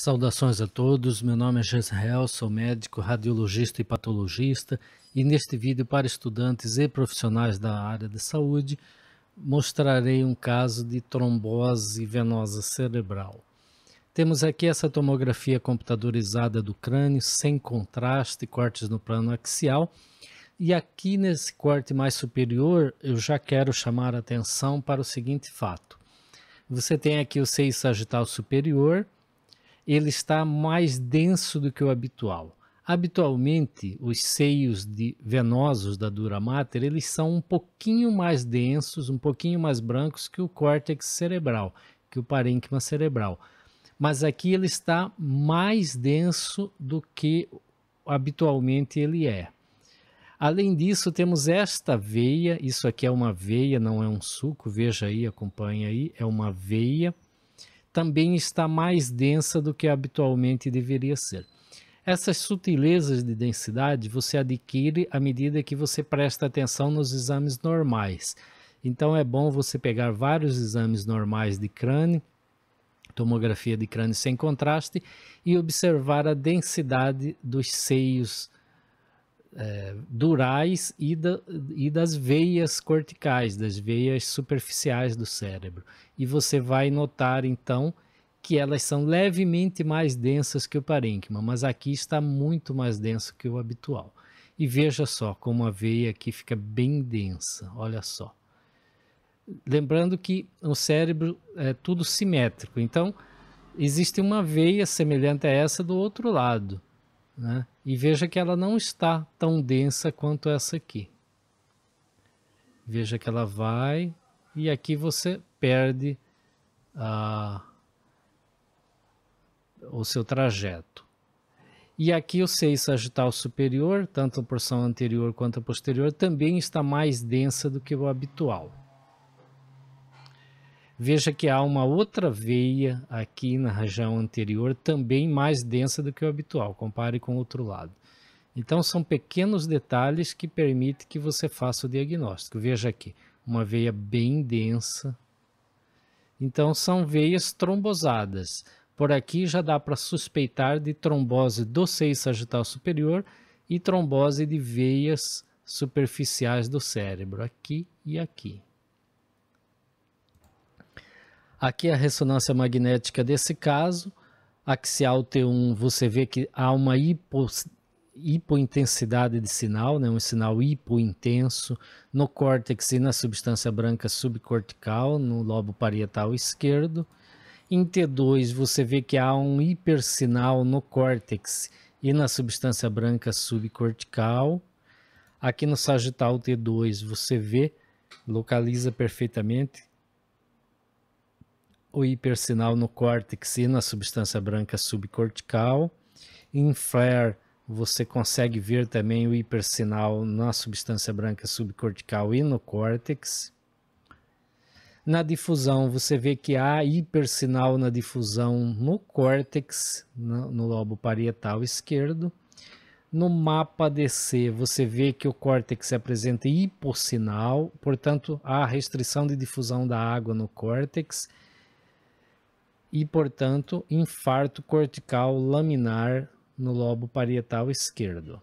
Saudações a todos, meu nome é Gisrael, sou médico, radiologista e patologista e neste vídeo para estudantes e profissionais da área de saúde mostrarei um caso de trombose venosa cerebral. Temos aqui essa tomografia computadorizada do crânio sem contraste, cortes no plano axial e aqui nesse corte mais superior eu já quero chamar a atenção para o seguinte fato. Você tem aqui o seio sagital superior, ele está mais denso do que o habitual. Habitualmente, os seios de venosos da dura mater, eles são um pouquinho mais densos, um pouquinho mais brancos que o córtex cerebral, que o parênquima cerebral. Mas aqui ele está mais denso do que habitualmente ele é. Além disso, temos esta veia, isso aqui é uma veia, não é um suco, veja aí, acompanha aí, é uma veia também está mais densa do que habitualmente deveria ser. Essas sutilezas de densidade você adquire à medida que você presta atenção nos exames normais. Então é bom você pegar vários exames normais de crânio, tomografia de crânio sem contraste e observar a densidade dos seios é, durais e, da, e, das veias corticais, das veias superficiais do cérebro. E você vai notar então que elas são levemente mais densas que o parênquima, mas aqui está muito mais denso que o habitual. E veja só como a veia aqui fica bem densa, olha só. Lembrando que o cérebro é tudo simétrico, então existe uma veia semelhante a essa do outro lado né? E veja que ela não está tão densa quanto essa aqui. Veja que ela vai e aqui você perde a, o seu trajeto. E aqui o 6 sagital superior, tanto a porção anterior quanto a posterior, também está mais densa do que o habitual. Veja que há uma outra veia aqui na região anterior, também mais densa do que o habitual, compare com o outro lado. Então, são pequenos detalhes que permitem que você faça o diagnóstico. Veja aqui, uma veia bem densa. Então, são veias trombosadas. Por aqui já dá para suspeitar de trombose do seio sagital superior e trombose de veias superficiais do cérebro, aqui e aqui. Aqui é a ressonância magnética desse caso, axial T1, você vê que há uma hipo, hipointensidade de sinal, né? um sinal hipointenso no córtex e na substância branca subcortical, no lobo parietal esquerdo. Em T2, você vê que há um hipersinal no córtex e na substância branca subcortical. Aqui no sagital T2, você vê, localiza perfeitamente o hipersinal no córtex e na substância branca subcortical. Em FLAIR, você consegue ver também o hipersinal na substância branca subcortical e no córtex. Na difusão, você vê que há hipersinal na difusão no córtex, no, no lobo parietal esquerdo. No mapa DC, você vê que o córtex apresenta hipossinal, portanto, há restrição de difusão da água no córtex e, portanto, infarto cortical laminar no lobo parietal esquerdo.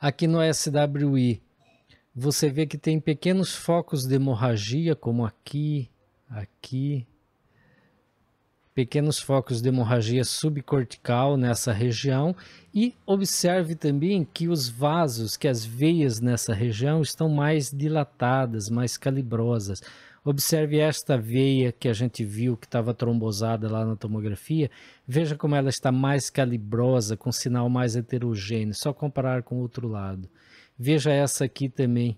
Aqui no SWI, você vê que tem pequenos focos de hemorragia, como aqui, aqui, pequenos focos de hemorragia subcortical nessa região e observe também que os vasos, que as veias nessa região estão mais dilatadas, mais calibrosas. Observe esta veia que a gente viu que estava trombosada lá na tomografia. Veja como ela está mais calibrosa, com sinal mais heterogêneo. Só comparar com o outro lado. Veja essa aqui também.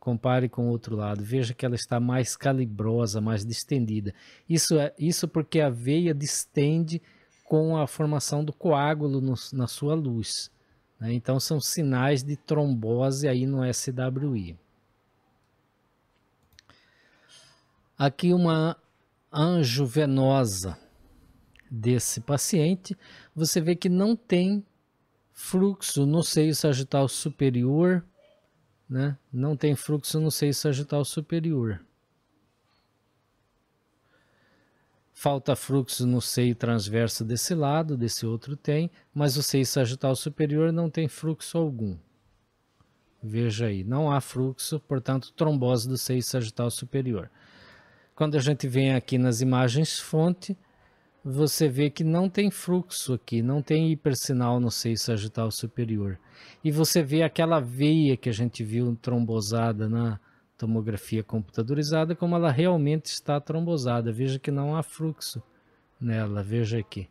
Compare com o outro lado. Veja que ela está mais calibrosa, mais distendida. Isso, é, isso porque a veia distende com a formação do coágulo no, na sua luz. Né? Então são sinais de trombose aí no SWI. Aqui uma venosa desse paciente, você vê que não tem fluxo no seio sagital superior, né? Não tem fluxo no seio sagital superior. Falta fluxo no seio transverso desse lado, desse outro tem, mas o seio sagital superior não tem fluxo algum. Veja aí, não há fluxo, portanto, trombose do seio sagital superior. Quando a gente vem aqui nas imagens fonte, você vê que não tem fluxo aqui, não tem hipersinal no seio sagital superior. E você vê aquela veia que a gente viu trombosada na tomografia computadorizada, como ela realmente está trombosada. Veja que não há fluxo nela, veja aqui.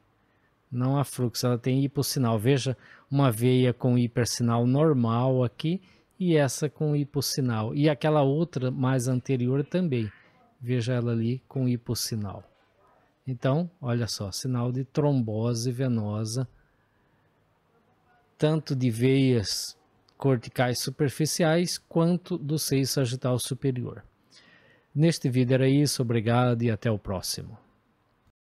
Não há fluxo, ela tem hipossinal. Veja uma veia com hipersinal normal aqui e essa com hipossinal. E aquela outra mais anterior também. Veja ela ali com hipossinal. Então, olha só, sinal de trombose venosa, tanto de veias corticais superficiais quanto do seio sagital superior. Neste vídeo era isso, obrigado e até o próximo.